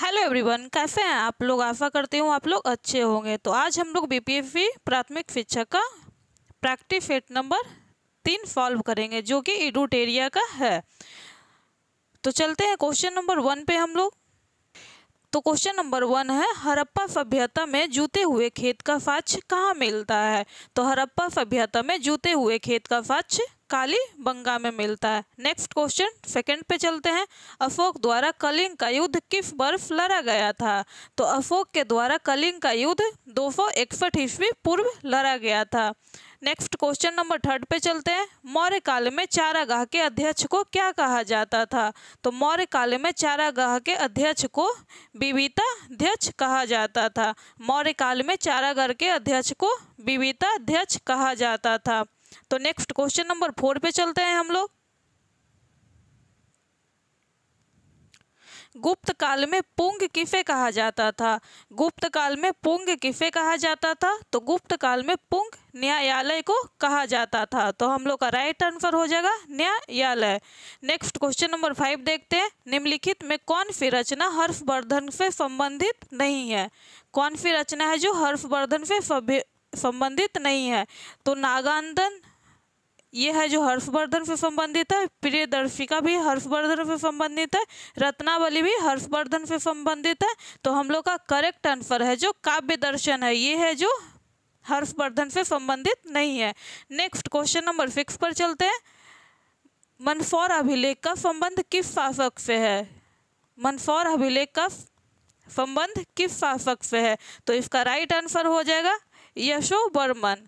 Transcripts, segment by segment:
hello everyone कैसे हैं आप लोग आशा करते हूँ आप लोग अच्छे होंगे तो आज हम लोग बीपीएफई e प्राथमिक शिक्षा का प्रैक्टिस सेट नंबर तीन सॉल्व करेंगे जो कि इडूटेरिया का है तो चलते हैं क्वेश्चन नंबर वन पे हम लोग तो क्वेश्चन नंबर वन है हरप्पा सभ्यता में जूते हुए खेत का साक्ष कहाँ मिलता है तो हरप्पा सभ्यता में जूते हुए खेत का साक्ष काली बंगा में मिलता है नेक्स्ट क्वेश्चन सेकंड पे चलते हैं अशोक द्वारा कलिंग का युद्ध किस वर्ष लड़ा गया था तो अशोक के द्वारा कलिंग का युद्ध दो सौ ईस्वी पूर्व लड़ा गया था नेक्स्ट क्वेश्चन नंबर थर्ड पे चलते हैं मौर्य काल में चारागाह के अध्यक्ष को क्या कहा जाता था तो मौर्य काल में चारागाह के अध्यक्ष को अध्यक्ष कहा जाता था मौर्य काल में चारागाह के अध्यक्ष को अध्यक्ष कहा जाता था तो नेक्स्ट क्वेश्चन नंबर फोर पे चलते हैं हम लोग गुप्त काल में पुंग किसे कहा जाता था गुप्त काल में पुंग किसे कहा जाता था तो गुप्त काल में पुंग न्यायालय को कहा जाता था तो हम लोग का राइट आंसर हो जाएगा न्यायालय नेक्स्ट क्वेश्चन नंबर फाइव देखते हैं निम्नलिखित में कौन सी रचना हर्षवर्धन से संबंधित नहीं है कौन सी रचना है जो हर्षवर्धन से संबंधित नहीं है तो नागांधन ये है जो हर्षवर्धन से संबंधित है प्रियदर्शिका भी हर्षवर्धन से संबंधित है रत्नावली भी हर्षवर्धन से संबंधित है तो हम लोग का करेक्ट आंसर है जो काव्य दर्शन है ये है जो हर्षवर्धन से संबंधित नहीं है नेक्स्ट क्वेश्चन नंबर सिक्स पर चलते हैं मनफौर अभिलेख का संबंध किस शासक से है मनफौर अभिलेख का संबंध किस शासक से है तो इसका राइट आंसर हो जाएगा यशो वर्मन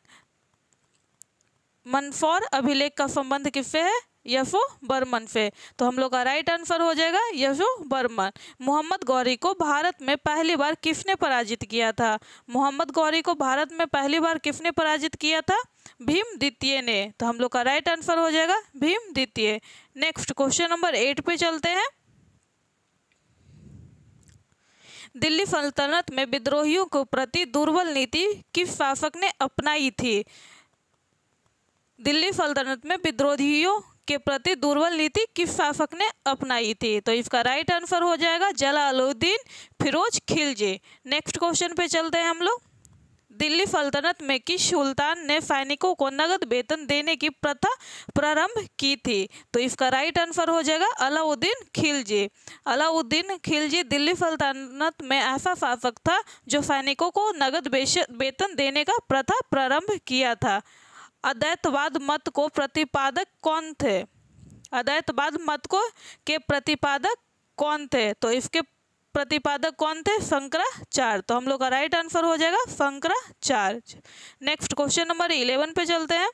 मनफौर अभिलेख का संबंध किससे है यशो बर्मन से तो हम लोग का राइट आंसर हो जाएगा यशो बर्मन मोहम्मद गौरी को भारत में पहली बार किसने पराजित किया था मोहम्मद गौरी को भारत में पहली बार किसने पराजित किया था भीम द्वितीय ने तो हम लोग का राइट आंसर हो जाएगा भीम द्वितीय नेक्स्ट क्वेश्चन नंबर एट पे चलते हैं दिल्ली सल्तनत में विद्रोहियों को प्रति दुर्बल नीति किस शासक ने अपनाई थी दिल्ली सल्तनत में विद्रोहियों के प्रति दुर्बल नीति किस शासक ने अपनाई थी तो इसका राइट आंसर हो जाएगा जलालुद्दीन फिरोज खिलजी नेक्स्ट क्वेश्चन पे चलते हैं हम लोग दिल्ली सल्तनत में किस सुल्तान ने सैनिकों को नगद वेतन देने की प्रथा प्रारंभ की थी तो इसका राइट आंसर हो जाएगा अलाउद्दीन खिलजी अलाउद्दीन खिलजी दिल्ली सल्तनत में ऐसा शासक था जो सैनिकों को नगद वेतन देने का प्रथा प्रारंभ किया था अद्वैतवाद मत को प्रतिपादक कौन थे अद्वैतवाद मत को के प्रतिपादक कौन थे तो इसके प्रतिपादक कौन थे शंकराचार्य तो हम लोग का राइट आंसर हो जाएगा Shankaracharya next question number eleven पे चलते हैं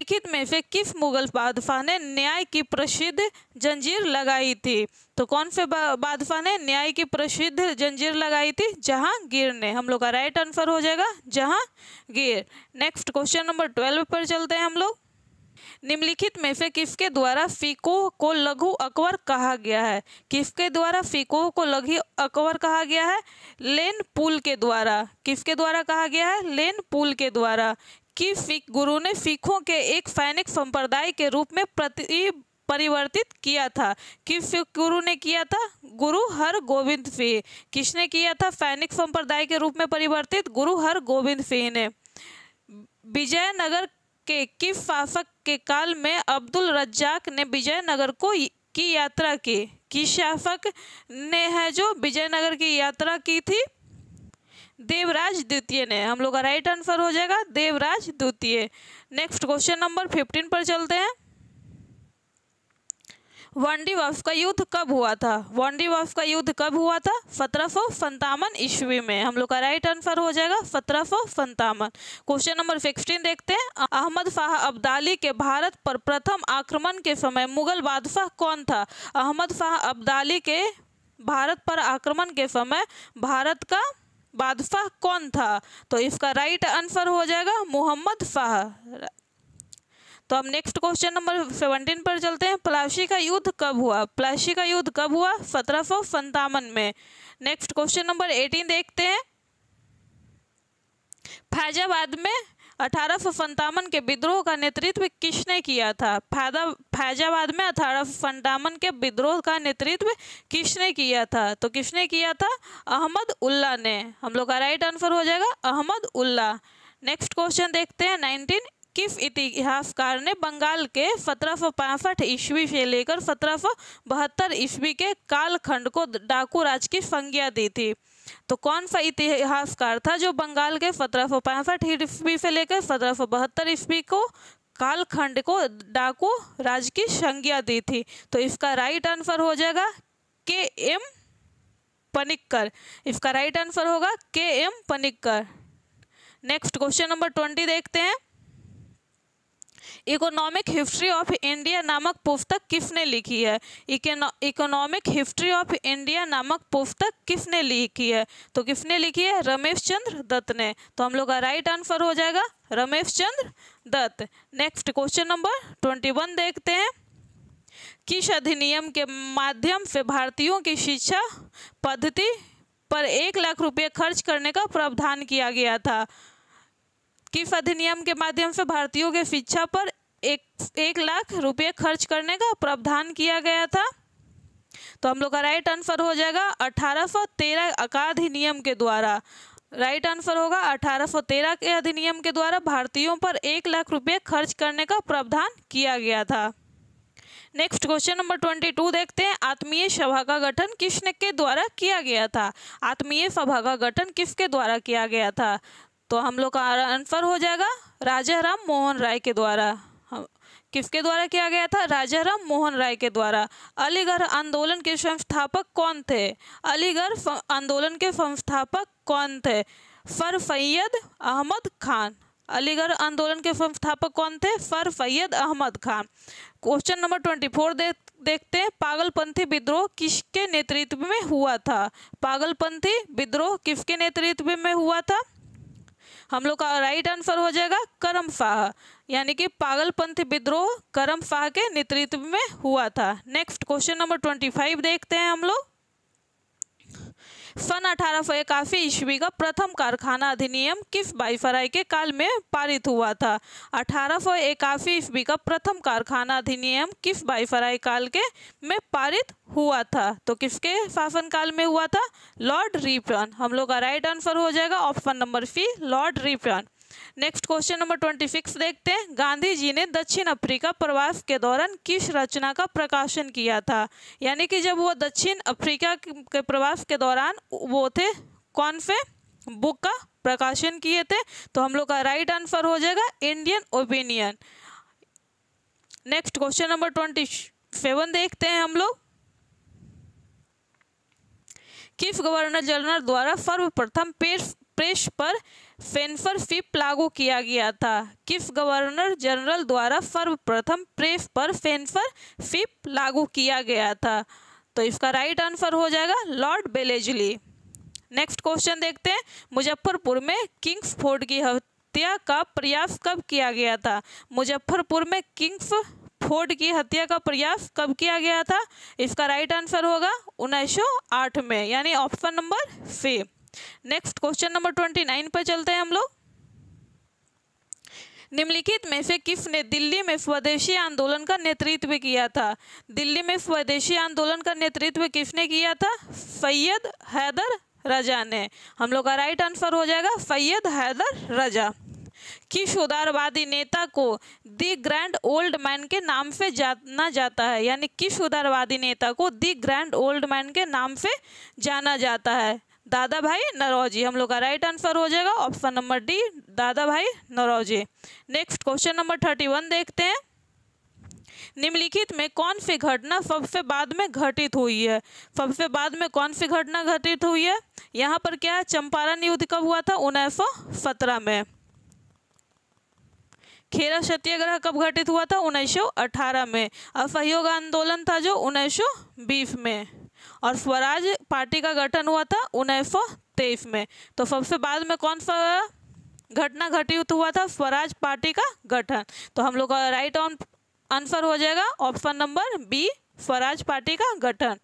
निम्नलिखित में से किस मुगल बादशाह ने न्याय की प्रसिद्ध जंजीर लगाई थी तो कौन से बादशाह ने न्याय की प्रसिद्ध जंजीर लगाई थी जहांगीर ने हम लोग का राइट आंसर हो जाएगा Jahangir next question number twelve पर चलते हैं हम लोग निम्नलिखित में से किसके द्वारा फीको को लघु अकबर कहा गया है किसके द्वारा फीको को लघु अकबर कहा गया है लेन पुल के द्वारा किसके द्वारा कहा गया है लेन पुल के द्वारा की फिक गुरु ने फिकों के एक फैनिक संप्रदाय के रूप में प्रति परिवर्तित किया था किस गुरु ने किया था गुरु हर गोविंद सिंह किसने किया था फैनिक संप्रदाय के रूप में परिवर्तित गुरु हर गोविंद सिंह ने विजयनगर के किस शासक के काल में अब्दुल रज्जाक ने विजयनगर को की यात्रा की किस शासक ने है जो विजयनगर की यात्रा की थी देवराज द्वितीय ने हम लोग का राइट आंसर हो जाएगा देवराज द्वितीय नेक्स्ट क्वेश्चन नंबर फिफ्टीन पर चलते हैं वनडी वाफ का युद्ध कब हुआ था वनडी वाफ का युद्ध कब हुआ था सत्रह सौ संतावन ईस्वी में हम लोग का राइट आंसर हो जाएगा सत्रह सौ संतावन क्वेश्चन नंबर सिक्सटीन देखते हैं अहमद शाह अब्दाली के भारत पर प्रथम आक्रमण के समय मुगल बादशाह कौन था अहमद शाह अब्दाली के भारत पर आक्रमण के समय भारत का बाद फ़ह कौन था तो इसका राइट आंसर हो जाएगा मोहम्मद फ़ाह तो अब नेक्स्ट क्वेश्चन नंबर सेवनटीन पर चलते हैं प्लासी का युद्ध कब हुआ प्लासी का युद्ध कब हुआ सत्रह सौ संतावन में नेक्स्ट क्वेश्चन नंबर एटीन देखते हैं फैजाबाद में अठारह के विद्रोह का नेतृत्व किसने किया था फैदा फैजाबाद में अठारह के विद्रोह का नेतृत्व किसने किया था तो किसने किया था अहमद उल्ला ने हम लोग का राइट आंसर हो जाएगा अहमद उल्ला नेक्स्ट क्वेश्चन देखते हैं नाइनटीन किस इतिहासकार ने बंगाल के सत्रह ईस्वी से लेकर सत्रह ईस्वी के कालखंड को डाकू राज की संज्ञा दी थी तो कौन सा इतिहासकार था जो बंगाल के सत्रह सौ पैंसठ ईस्वी से लेकर सत्रह सौ बहत्तर ईस्वी को कालखंड को डाकू राज की संज्ञा दी थी तो इसका राइट आंसर हो जाएगा के एम पनिक्कर इसका राइट आंसर होगा K M Panikkar next question number twenty देखते हैं इकोनॉमिक हिस्ट्री ऑफ इंडिया नामक पुस्तक किसने लिखी है इकोनॉमिक हिस्ट्री ऑफ इंडिया नामक पुस्तक किसने लिखी है तो किसने लिखी है रमेश चंद्र दत्त ने तो हम लोग का राइट आंसर हो जाएगा Ramesh Chandra Dutt next question number twenty one देखते हैं किस अधिनियम के माध्यम से भारतीयों की शिक्षा पद्धति पर एक लाख रुपये खर्च करने का प्रावधान किया गया था किस अधिनियम के माध्यम से भारतीयों के शिक्षा पर एक एक लाख रुपये खर्च करने का प्रावधान किया गया था तो हम लोग का राइट आंसर हो जाएगा अठारह सौ तेरह अकाधिनियम के द्वारा राइट आंसर होगा अठारह सौ तेरह के अधिनियम के द्वारा भारतीयों पर एक लाख रुपये खर्च करने का प्रावधान किया गया था next question number twenty two देखते हैं आत्मीय सभा का गठन किसने के द्वारा किया गया था आत्मीय सभा का गठन किसके द्वारा किया गया था तो हम लोग का आंसर हो जाएगा राजा राम मोहन राय के द्वारा किसके द्वारा किया गया था राजा राम मोहन राय के द्वारा अलीगढ़ आंदोलन के संस्थापक कौन थे अलीगढ़ आंदोलन के संस्थापक कौन थे फर फैयद अहमद खान अलीगढ़ आंदोलन के संस्थापक कौन थे फर Syed Ahmad Khan question number twenty four दे, देखते हैं पागलपंथी विद्रोह किसके नेतृत्व में हुआ था पागलपंथी विद्रोह किसके नेतृत्व में हुआ था हम लोग का राइट आंसर हो जाएगा करम शाह यानी कि पागलपंथी विद्रोह करम शाह के नेतृत्व में हुआ था next question number twenty five देखते हैं हम लोग सन अठारह सौ इक्यासी ईस्वी का प्रथम कारखाना अधिनियम किस बाईफराय के काल में पारित हुआ था अठारह सौ इक्यासी ईस्वी का प्रथम कारखाना अधिनियम किस बाईफराय काल के में पारित हुआ था तो किसके शासनकाल में हुआ था लॉर्ड रिपन हम लोग का राइट आंसर हो जाएगा option number C Lord Ripon next question number twenty six देखते हैं गांधी जी ने दक्षिण अफ्रीका प्रवास के दौरान किस रचना का प्रकाशन किया था यानी कि जब वो दक्षिण अफ्रीका के प्रवास के दौरान वो थे कौन से बुक का प्रकाशन किए थे तो हम लोग का राइट आंसर हो जाएगा Indian Opinion next question number twenty seven देखते हैं हम लोग किस गवर्नर जनरल द्वारा सर्वप्रथम प्रेस पर फेनफर फिप लागू किया गया था किफ गवर्नर जनरल द्वारा सर्वप्रथम प्रेस पर फेनफर फिप लागू किया गया था तो इसका राइट आंसर हो जाएगा लॉर्ड बेलेजली नेक्स्ट क्वेश्चन देखते हैं मुजफ्फरपुर में किंग्स फोर्ड की हत्या का प्रयास कब किया गया था मुजफ्फरपुर में किंग्स फोर्ड की हत्या का प्रयास कब किया गया था इसका राइट आंसर होगा 1908 में यानी option number C next question number twenty nine पर चलते हैं हम लोग निम्नलिखित में से किस ने दिल्ली में स्वदेशी आंदोलन का नेतृत्व किया था दिल्ली में स्वदेशी आंदोलन का नेतृत्व किसने किया था सैयद हैदर रजा ने हम लोग का राइट आंसर हो जाएगा सैयद हैदर रजा किस उदारवादी नेता को दी ग्रैंड ओल्ड मैन के नाम से जाना जाता है यानी किस उदारवादी नेता को दी ग्रैंड ओल्ड मैन के नाम से जाना जाता है दादा भाई नरौजी हम लोग का राइट आंसर हो जाएगा option number D Dadabhai Naoroji next question number thirty one देखते हैं निम्नलिखित में कौन सी घटना सबसे बाद में घटित हुई है सबसे बाद में कौन सी घटना घटित हुई है यहाँ पर क्या है चंपारण युद्ध कब हुआ था उन्नीस में खेरा सत्याग्रह कब घटित हुआ था अठारह में असहयोग आंदोलन था जो बीस में और स्वराज पार्टी का गठन हुआ था उन्नीस तेईस में तो सबसे बाद में कौन सा घटना घटित हुआ था स्वराज पार्टी का गठन तो हम लोग का राइट ऑन आंसर हो जाएगा option number B Swaraj party का गठन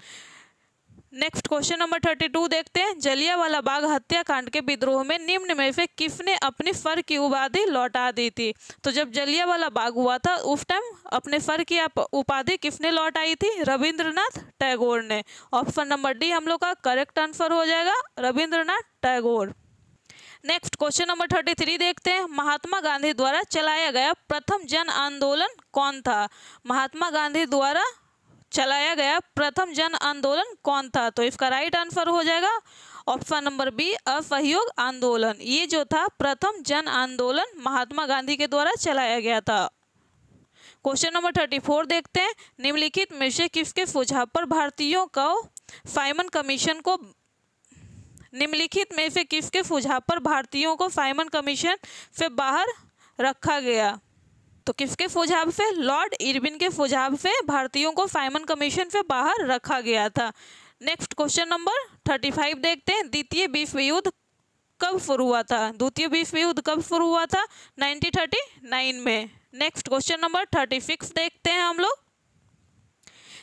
next question number thirty two देखते हैं जलियावाला बाग हत्याकांड के विद्रोह में निम्न में से किसने अपनी फर की उपाधि लौटा दी थी तो जब जलियावाला बाग हुआ था उस टाइम अपने फर की उपाधि किसने लौट आई थी रविंद्रनाथ टैगोर ने ऑप्शन नंबर डी हम लोग का करेक्ट आंसर हो जाएगा Rabindranath Tagore next question number thirty three देखते हैं महात्मा गांधी द्वारा चलाया गया प्रथम जन आंदोलन कौन था महात्मा गांधी द्वारा चलाया गया प्रथम जन आंदोलन कौन था तो इसका राइट आंसर हो जाएगा ऑप्शन नंबर बी असहयोग आंदोलन ये जो था प्रथम जन आंदोलन महात्मा गांधी के द्वारा चलाया गया था क्वेश्चन नंबर थर्टी फोर देखते हैं निम्नलिखित में से किसके सुझाव पर भारतीयों को साइमन कमीशन को निम्नलिखित में से किसके सुझाव पर भारतीयों को साइमन कमीशन से बाहर रखा गया तो किसके सुझाव से लॉर्ड इरविन के सुझाव से भारतीयों को साइमन कमीशन से बाहर रखा गया था next question number thirty five देखते हैं द्वितीय विश्व युद्ध कब शुरू हुआ था द्वितीय विश्व युद्ध कब शुरू हुआ था नाइनटीन थर्टी नाइन में next question number thirty six देखते हैं हम लोग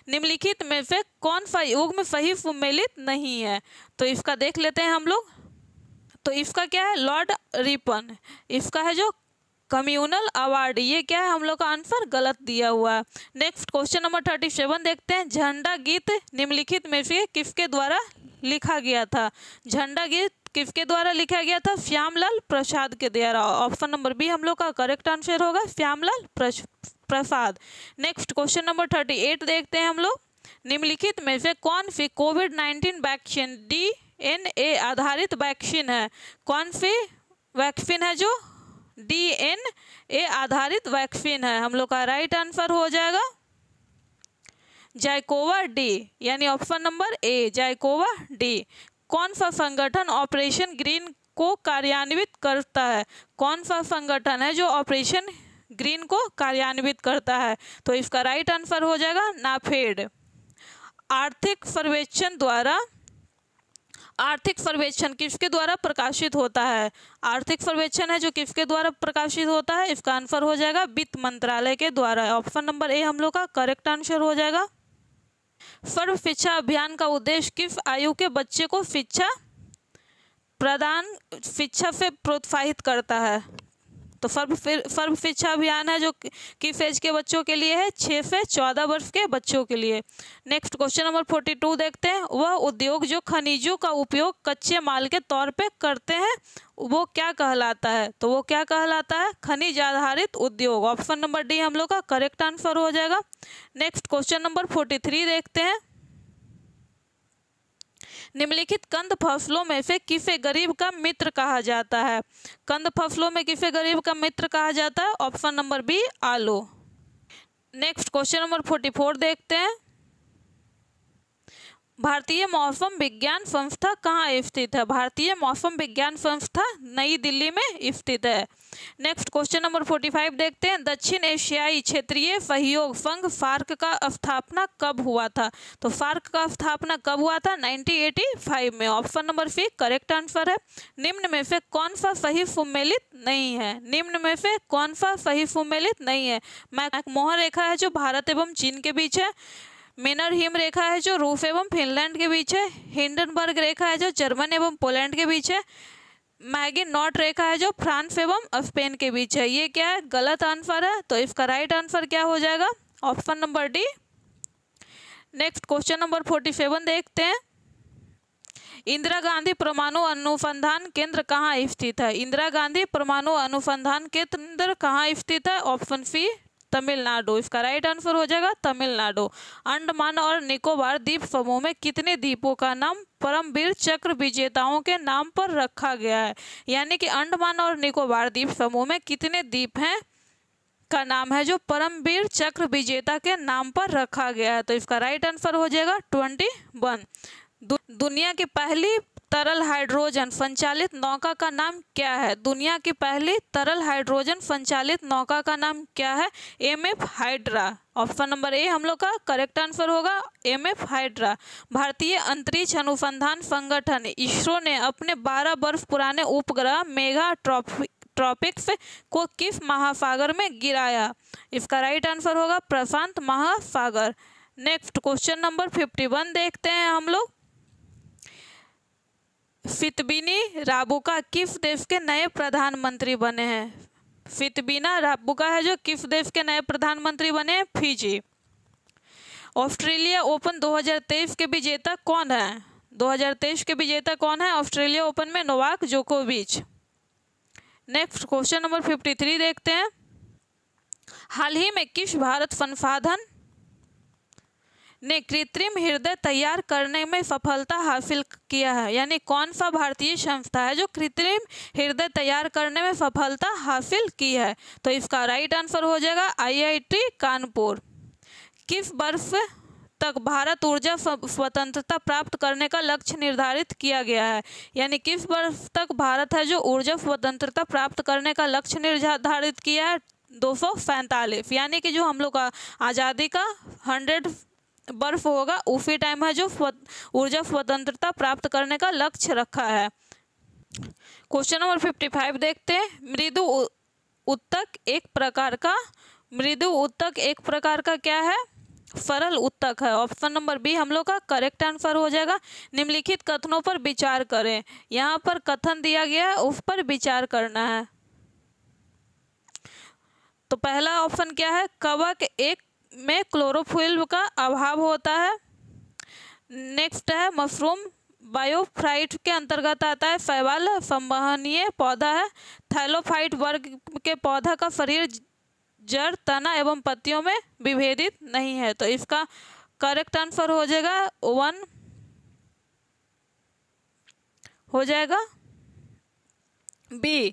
निम्नलिखित में से कौन सा युग में सही सुमेलित नहीं है तो इसका देख लेते हैं हम लोग तो इसका क्या है लॉर्ड रिपन इसका है जो कम्युनल अवार्ड ये क्या है हम लोग का आंसर गलत दिया हुआ है next question number thirty seven देखते हैं झंडा गीत निम्नलिखित में से किसके द्वारा लिखा गया था झंडा गीत किसके द्वारा लिखा गया था श्यामलाल प्रसाद के द्वारा ऑप्शन नंबर बी हम लोग का करेक्ट आंसर होगा Shyamlal Prasad next question number thirty eight देखते हैं हम लोग निम्नलिखित में से कौन सी Covid nineteen vaccine D N A आधारित वैक्सीन है कौन सी वैक्सीन है जो डी एन ए आधारित वैक्सीन है हम लोग का राइट आंसर हो जाएगा जायकोवा डी यानी option number A ZyCoV D कौन सा संगठन ऑपरेशन ग्रीन को कार्यान्वित करता है कौन सा संगठन है जो ऑपरेशन ग्रीन को कार्यान्वित करता है तो इसका राइट आंसर हो जाएगा नाफेड आर्थिक सर्वेक्षण द्वारा आर्थिक सर्वेक्षण किसके द्वारा प्रकाशित होता है आर्थिक सर्वेक्षण है जो किसके द्वारा प्रकाशित होता है इसका आंसर हो जाएगा वित्त मंत्रालय के द्वारा ऑप्शन नंबर ए हम लोग का करेक्ट आंसर हो जाएगा सर्व शिक्षा अभियान का उद्देश्य किस आयु के बच्चे को शिक्षा प्रदान शिक्षा से प्रोत्साहित करता है तो फर्म फिर फर्म शिक्षा अभियान है जो की फेज के बच्चों के लिए है छः से चौदह वर्ष के बच्चों के लिए next question number forty two देखते हैं वह उद्योग जो खनिजों का उपयोग कच्चे माल के तौर पर करते हैं वो क्या कहलाता है तो वो क्या कहलाता है खनिज आधारित उद्योग ऑप्शन नंबर डी हम लोग का करेक्ट आंसर हो जाएगा next question number forty three देखते हैं निम्नलिखित कंद फसलों में से किसे गरीब का मित्र कहा जाता है कंद फसलों में किसे गरीब का मित्र कहा जाता है ऑप्शन नंबर बी आलू next question number forty four देखते हैं भारतीय मौसम विज्ञान संस्था कहाँ स्थित है भारतीय मौसम विज्ञान संस्था नई दिल्ली में स्थित है next question number forty five देखते हैं दक्षिण एशियाई क्षेत्रीय सहयोग संघ फार्क का स्थापना कब हुआ था तो फार्क का स्थापना कब हुआ था नाइनटीन एटी फाइव में option number C correct answer है निम्न में से कौन सा सही सुमेलित नहीं है निम्न में से कौन सा सही सुमेलित नहीं है मैकमोहन रेखा है जो भारत एवं चीन के बीच है मिनर हिम रेखा है जो रूफ एवं फिनलैंड के बीच है हिंडनबर्ग रेखा है जो जर्मन एवं पोलैंड के बीच है मैगिन नॉट रेखा है जो फ्रांस एवं स्पेन के बीच है ये क्या है गलत आंसर है तो इसका राइट आंसर क्या हो जाएगा option number D next question number forty seven देखते हैं इंदिरा गांधी परमाणु अनुसंधान केंद्र कहाँ स्थित है इंदिरा गांधी परमाणु अनुसंधान केंद्र कहाँ स्थित है ऑप्शन सी तमिलनाडु इसका राइट आंसर हो जाएगा तमिलनाडु अंडमान और निकोबार द्वीप समूह में कितने द्वीपों का नाम परमवीर चक्र विजेताओं के नाम पर रखा गया है यानी कि अंडमान और निकोबार द्वीप समूह में कितने द्वीप हैं का नाम है जो परमवीर चक्र विजेता के नाम पर रखा गया है तो इसका राइट आंसर हो जाएगा ट्वेंटी वन दुनिया की पहली तरल हाइड्रोजन संचालित नौका का नाम क्या है दुनिया की पहली तरल हाइड्रोजन संचालित नौका का नाम क्या है M F Hydra option number A हम लोग का करेक्ट आंसर होगा एम एफ हाइड्रा भारतीय अंतरिक्ष अनुसंधान संगठन इसरो ने अपने 12 वर्ष पुराने उपग्रह मेगा ट्रॉफी ट्रॉपिक्स को किस महासागर में गिराया इसका राइट आंसर होगा प्रशांत महासागर next question number fifty one देखते हैं हम लोग फितबिनी राबुका किफ देश के नए प्रधानमंत्री बने हैं फितबिना राबुका है जो किफ देश के नए प्रधानमंत्री बने हैं फिजी ऑस्ट्रेलिया ओपन 2023 के विजेता कौन है 2023 के विजेता कौन है ऑस्ट्रेलिया ओपन में नोवाक जोकोविच नेक्स्ट क्वेश्चन नंबर 53 देखते हैं हाल ही में किस भारत संसाधन ने कृत्रिम हृदय तैयार करने में सफलता हासिल किया है यानी कौन सा भारतीय संस्था है जो कृत्रिम हृदय तैयार करने में सफलता हासिल की है तो इसका राइट आंसर हो जाएगा आईआईटी कानपुर किस वर्ष तक भारत ऊर्जा स्वतंत्रता प्राप्त करने का लक्ष्य निर्धारित किया गया है यानी किस वर्ष तक भारत है जो ऊर्जा स्वतंत्रता प्राप्त करने का लक्ष्य निर्धारित किया है दो यानी कि जो हम लोग का आज़ादी का हंड्रेड बर्फ होगा उफी टाइम है जो ऊर्जा स्वतंत्रता प्राप्त करने का लक्ष्य रखा है क्वेश्चन नंबर फिफ्टी फाइव देखते हैं मृदु उत्तक एक प्रकार का मृदु उत्तक एक प्रकार का क्या है सरल उत्तक है ऑप्शन नंबर बी हम लोग का करेक्ट आंसर हो जाएगा निम्नलिखित कथनों पर विचार करें यहाँ पर कथन दिया गया है उस पर विचार करना है तो पहला ऑप्शन क्या है कवक एक में क्लोरोफिल का अभाव होता है नेक्स्ट है मशरूम बायोफ्राइट के अंतर्गत आता है फैवाल संवहनीय पौधा है थैलोफाइट वर्ग के पौधा का शरीर जड़ तना एवं पत्तियों में विभेदित नहीं है तो इसका करेक्ट आंसर हो जाएगा वन हो जाएगा बी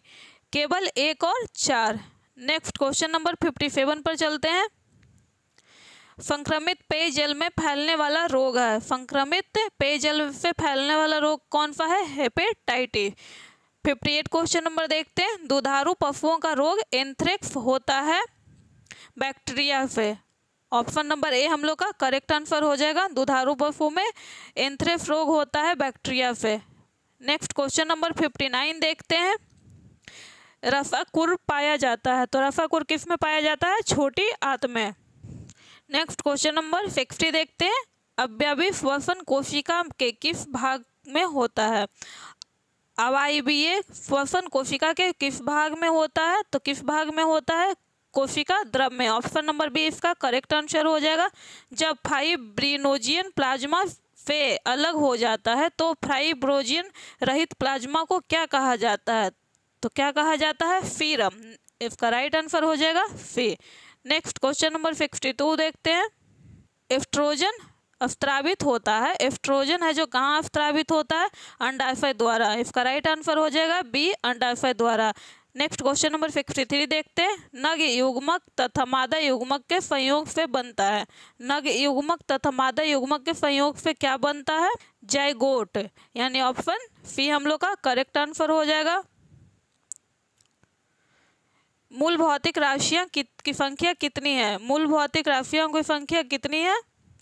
केवल एक और चार next question number fifty seven पर चलते हैं संक्रमित पेयजल में फैलने वाला रोग है संक्रमित पेयजल से फैलने वाला रोग कौन सा है hepatitis fifty eight question number देखते हैं दुधारू पशुओं का रोग एंथ्रेक्स होता है बैक्टीरिया से ऑप्शन नंबर ए हम लोग का करेक्ट आंसर हो जाएगा दुधारू पशुओं में एंथ्रेक्स रोग होता है बैक्टीरिया से next question number fifty nine देखते हैं रफाकुर पाया जाता है तो रफाकुर किस में पाया जाता है छोटी आत्मे नेक्स्ट क्वेश्चन नंबर सिक्सटी देखते हैं अव्यवी श्वसन कोशिका के किस भाग में होता है अवायवीय श्वसन कोशिका के किस भाग में होता है तो किस भाग में होता है कोशिका द्रव में ऑप्शन नंबर बी इसका करेक्ट आंसर हो जाएगा जब फाइव प्लाज्मा से अलग हो जाता है तो फाइब्रोजियन रहित प्लाज्मा को क्या कहा जाता है तो क्या कहा जाता है फीरम इसका राइट आंसर हो जाएगा फी next question number sixty two देखते हैं एफ्ट्रोजन अवस्त्रावित होता है एफ्ट्रोजन है जो कहाँ अवस्त्रावित होता है अंडाशय द्वारा इसका राइट आंसर हो जाएगा बी अंडाशय द्वारा next question number sixty three देखते हैं नग युग्मक तथा मादा युग्मक के संयोग से बनता है नग युग्मक तथा मादा युग्मक के संयोग से क्या बनता है जयगोट यानी ऑप्शन सी हम लोग का करेक्ट आंसर हो जाएगा मूल भौतिक राशियाँ की संख्या कितनी है मूल भौतिक राशियों की संख्या कितनी है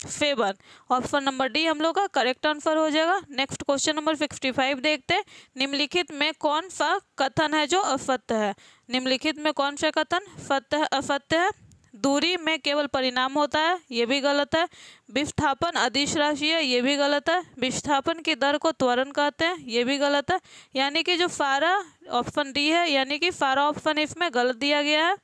सेवन ऑप्शन नंबर डी हम लोग का करेक्ट आंसर हो जाएगा next question number sixty five देखते हैं निम्नलिखित में कौन सा कथन है जो असत्य है निम्नलिखित में कौन सा कथन सत्य असत्य है दूरी में केवल परिणाम होता है ये भी गलत है विस्थापन अधिश राशि है ये भी गलत है विस्थापन की दर को त्वरण कहते हैं ये भी गलत है यानी कि जो फारा ऑप्शन डी है यानी कि फारा ऑप्शन इसमें गलत दिया गया है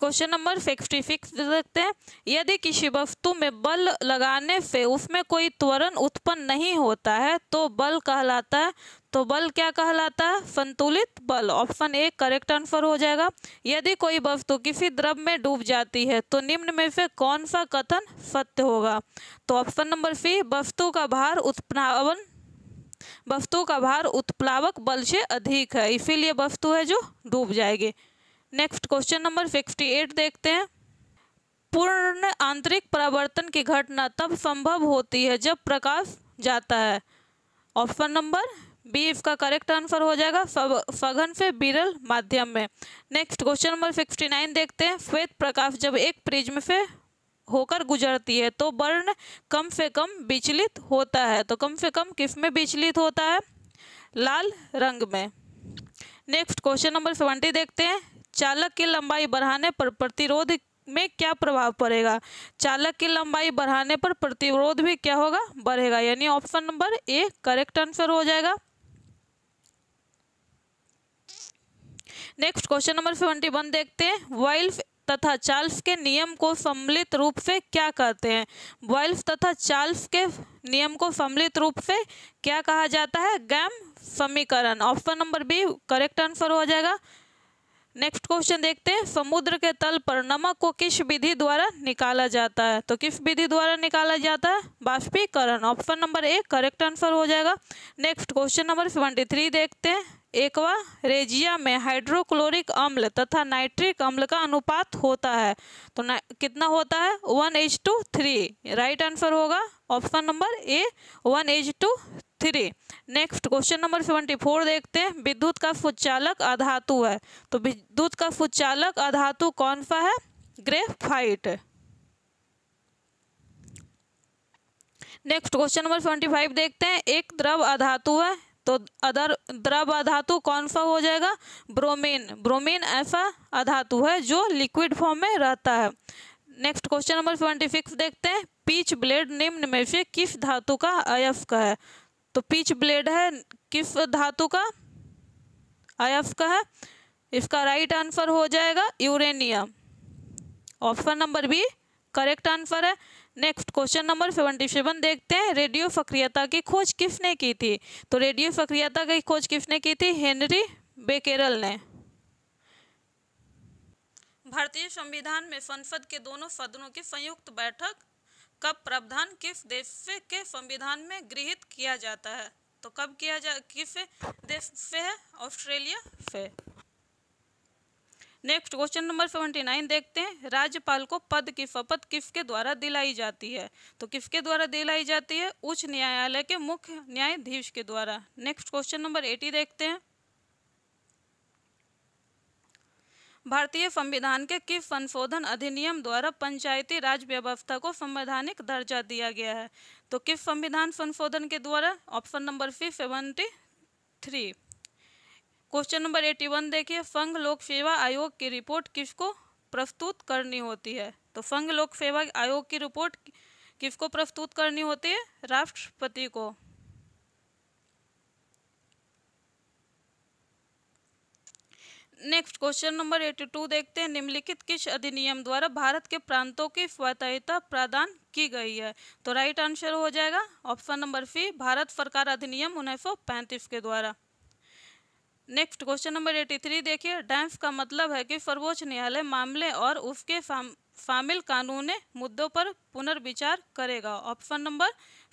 क्वेश्चन नंबर फिफ्टी सिक्स देखते हैं यदि किसी वस्तु में बल लगाने से उसमें कोई त्वरण उत्पन्न नहीं होता है तो बल कहलाता है तो बल क्या कहलाता है संतुलित बल ऑप्शन ए करेक्ट आंसर हो जाएगा यदि कोई वस्तु किसी द्रव में डूब जाती है तो निम्न में से कौन सा कथन सत्य होगा तो ऑप्शन नंबर सी वस्तु का भार उत्पनावन वस्तु का भार उत्प्लावक बल से अधिक है इसीलिए वस्तु है जो डूब जाएगी next question number fifty eight देखते हैं पूर्ण आंतरिक परावर्तन की घटना तब संभव होती है जब प्रकाश जाता है ऑप्शन नंबर बी इसका करेक्ट आंसर हो जाएगा फगन से बिरल माध्यम में next question number sixty nine देखते हैं श्वेत प्रकाश जब एक प्रिज्म से होकर गुजरती है तो वर्ण कम से कम विचलित होता है तो कम से कम किस में विचलित होता है लाल रंग में नेक्स्ट क्वेश्चन नंबर सेवेंटी देखते हैं चालक की लंबाई बढ़ाने पर प्रतिरोध में क्या प्रभाव पड़ेगा चालक की लंबाई बढ़ाने पर प्रतिरोध भी क्या होगा बढ़ेगा यानी option number A correct answer हो जाएगा next question number seventy one देखते हैं वाइल्फ तथा चार्ल्स के नियम को सम्मिलित रूप से क्या कहते हैं वाइल्फ तथा चार्ल्स के नियम को सम्मिलित रूप से क्या कहा जाता है गैम समीकरण option number B correct answer हो जाएगा नेक्स्ट क्वेश्चन देखते हैं समुद्र के तल पर नमक को किस विधि द्वारा निकाला जाता है तो किस विधि द्वारा निकाला जाता है बाष्पीकरण option number A correct answer हो जाएगा next question number seventy three देखते हैं एक्वा रेजिया में हाइड्रोक्लोरिक अम्ल तथा नाइट्रिक अम्ल का अनुपात होता है तो कितना होता है one H two three right answer होगा option number A one H two three next question number seventy four देखते हैं विद्युत का फुचालक अधातु है तो विद्युत का फुचालक अधातु कौन सा है graphite next question number seventy five देखते हैं एक द्रव अधातु है तो अदर द्रव अधातु कौन सा हो जाएगा ब्रोमीन ब्रोमीन ऐसा अधातु है जो लिक्विड फॉर्म में रहता है next question number seventy six देखते हैं पीच ब्लेड निम्न में से किस धातु का अयस्क है तो पिच ब्लेड है किस धातु का आयफ का है इसका राइट आंसर हो जाएगा uranium option number B correct answer है next question number seventy seven देखते हैं रेडियो सक्रियता की खोज किसने की थी तो रेडियो सक्रियता की खोज किसने की थी हेनरी बेकेरल ने भारतीय संविधान में संसद के दोनों सदनों की संयुक्त बैठक का प्रावधान किफ देश के संविधान में गृहित किया जाता है तो कब किया जा किफ देफे है ऑस्ट्रेलिया फे next question number seventy nine देखते हैं राज्यपाल को पद की शपथ किसके द्वारा दिलाई जाती है तो किसके द्वारा दिलाई जाती है उच्च न्यायालय के मुख्य न्यायाधीश के द्वारा नेक्स्ट क्वेश्चन नंबर एटी देखते हैं भारतीय संविधान के किस संशोधन अधिनियम द्वारा पंचायती राज व्यवस्था को संवैधानिक दर्जा दिया गया है तो किस संविधान संशोधन के द्वारा option number C seventy three question number eighty one देखिए संघ लोक सेवा आयोग की रिपोर्ट किसको प्रस्तुत करनी होती है तो संघ लोक सेवा आयोग की रिपोर्ट किसको प्रस्तुत करनी होती है राष्ट्रपति को next question number eighty two देखते हैं निम्नलिखित किस अधिनियम द्वारा भारत के प्रांतों की स्वतंत्रता प्रदान की गई है तो राइट आंसर हो जाएगा ऑप्शन नंबर फी भारत सरकार अधिनियम उन्नीस के द्वारा next question number eighty three देखिए डैम्फ का मतलब है कि सर्वोच्च न्यायालय मामले और उसके शामिल कानूनी मुद्दों पर पुनर्विचार करेगा ऑप्शन नंबर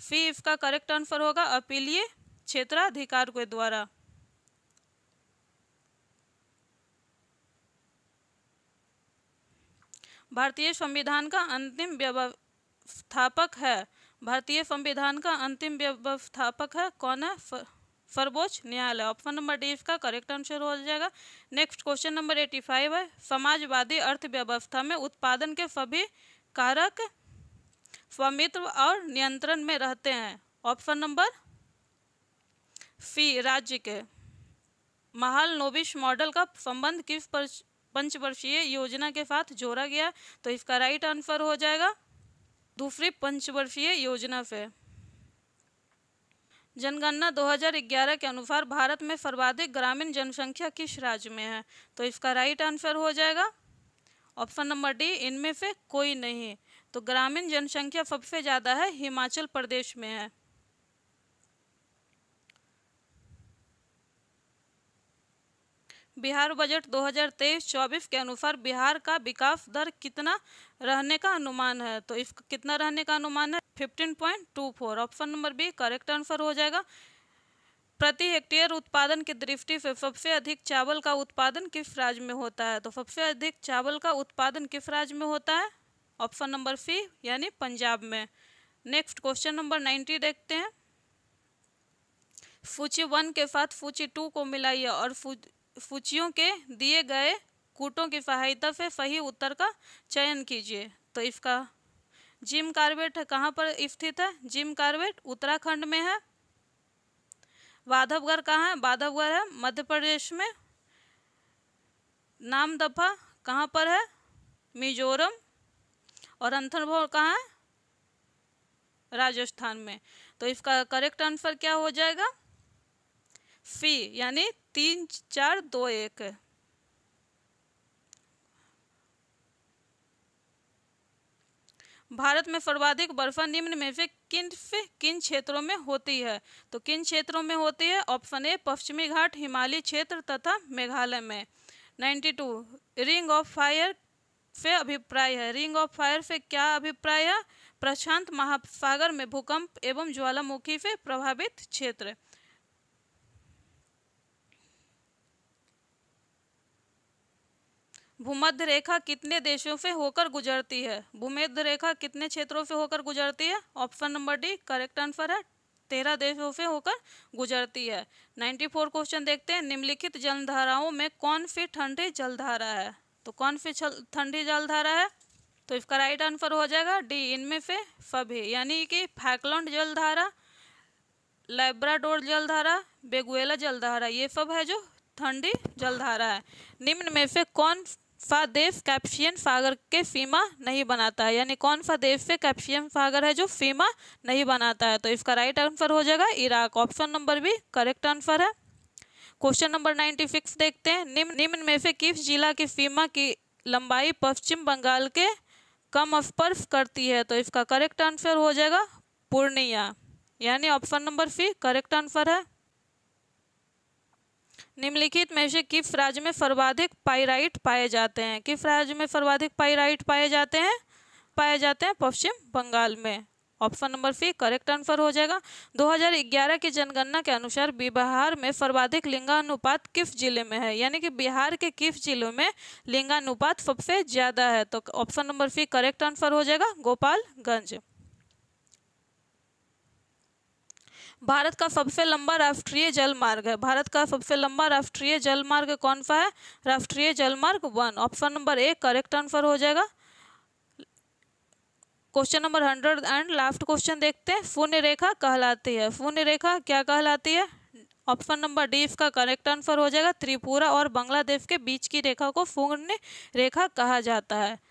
फी इसका करेक्ट आंसर होगा अपीलीय क्षेत्राधिकार के द्वारा भारतीय संविधान का अंतिम व्यवस्थापक है भारतीय संविधान का अंतिम व्यवस्थापक है कौन है सर्वोच्च न्यायालय ऑप्शन नंबर डी इसका करेक्ट आंसर हो जाएगा next question number eighty five है समाजवादी अर्थव्यवस्था में उत्पादन के सभी कारक स्वामित्व और नियंत्रण में रहते हैं ऑप्शन नंबर सी राज्य के महाल नोबिश मॉडल का संबंध किस पंचवर्षीय योजना के साथ जोड़ा गया तो इसका राइट आंसर हो जाएगा दूसरी पंचवर्षीय योजना से जनगणना 2011 के अनुसार भारत में सर्वाधिक ग्रामीण जनसंख्या किस राज्य में है तो इसका राइट आंसर हो जाएगा ऑप्शन नंबर डी इनमें से कोई नहीं तो ग्रामीण जनसंख्या सबसे ज़्यादा है हिमाचल प्रदेश में है बिहार बजट 2023-24 के अनुसार बिहार का विकास दर कितना रहने का अनुमान है तो इस कितना रहने का अनुमान है 15.24 option number B correct answer हो जाएगा प्रति हेक्टेयर उत्पादन की दृष्टि से सबसे अधिक चावल का उत्पादन किस राज्य में होता है तो सबसे अधिक चावल का उत्पादन किस राज्य में होता है ऑप्शन नंबर सी यानी पंजाब में नेक्स्ट क्वेश्चन नंबर नाइन्टी देखते हैं सूची वन के साथ सूची टू को मिलाइए और फुचियों के दिए गए कूटों की सहायता से सही उत्तर का चयन कीजिए तो इसका जिम कार्बेट कहाँ पर स्थित है जिम कार्बेट उत्तराखंड में है बाधवगढ़ कहाँ है बाधवगढ़ है मध्य प्रदेश में नाम दफा कहाँ पर है मिजोरम और अंथनभोर कहाँ है राजस्थान में तो इसका करेक्ट आंसर क्या हो जाएगा फी यानी तीन चार दो एक भारत में सर्वाधिक वर्षा निम्न में से किन किन क्षेत्रों में होती है तो किन क्षेत्रों में होती है ऑप्शन ए पश्चिमी घाट हिमालय क्षेत्र तथा मेघालय में ninety two ring of fire से अभिप्राय है रिंग ऑफ फायर से क्या अभिप्राय है प्रशांत महासागर में भूकंप एवं ज्वालामुखी से प्रभावित क्षेत्र भूमध्य रेखा कितने देशों से होकर गुजरती है भूमध्य रेखा कितने क्षेत्रों से होकर गुजरती है option number D correct answer है तेरह देशों से होकर गुजरती है नाइन्टी फोर क्वेश्चन देखते हैं निम्नलिखित जलधाराओं में कौन सी ठंडी जलधारा है तो कौन सी ठंडी जलधारा है तो इसका राइट आंसर हो जाएगा डी इनमें से सभी यानी कि फैकलॉन्ड जलधारा लेब्राडोर जलधारा बेगुएला जलधारा ये सब है जो ठंडी जलधारा है निम्न में से कौन देफ कैप्शियन फागर के फीमा नहीं बनाता है यानी कौन देफ पे कैप्शियन फागर है जो फीमा नहीं बनाता है तो इसका राइट आंसर हो जाएगा इराक ऑप्शन नंबर भी करेक्ट आंसर है क्वेश्चन नंबर नाइन्टी सिक्स देखते हैं निम्न निम्न में से किस जिला की फीमा की लंबाई पश्चिम बंगाल के कम स्पर्श करती है तो इसका करेक्ट आंसर हो जाएगा पूर्णिया यानी option number C correct answer है निम्नलिखित में से किफ राज्य में सर्वाधिक पाइराइट पाए जाते हैं किफ राज्य में सर्वाधिक पाइराइट पाए जाते हैं पाए जाते हैं पश्चिम बंगाल में option number C correct answer हो जाएगा 2011 की जनगणना के अनुसार बिहार में सर्वाधिक लिंगानुपात किस जिले में है यानी कि बिहार के किस जिलों में लिंगानुपात सबसे ज़्यादा है तो option number C correct answer हो जाएगा गोपालगंज भारत का सबसे लंबा राष्ट्रीय जलमार्ग है भारत का सबसे लंबा राष्ट्रीय जलमार्ग कौन सा है राष्ट्रीय जलमार्ग one option number A correct answer हो जाएगा question number hundred and last question देखते हैं शून्य रेखा कहलाती है शून्य रेखा क्या कहलाती है ऑप्शन नंबर डी इसका करेक्ट आंसर हो जाएगा त्रिपुरा और बांग्लादेश के बीच की रेखा को शून्य रेखा कहा जाता है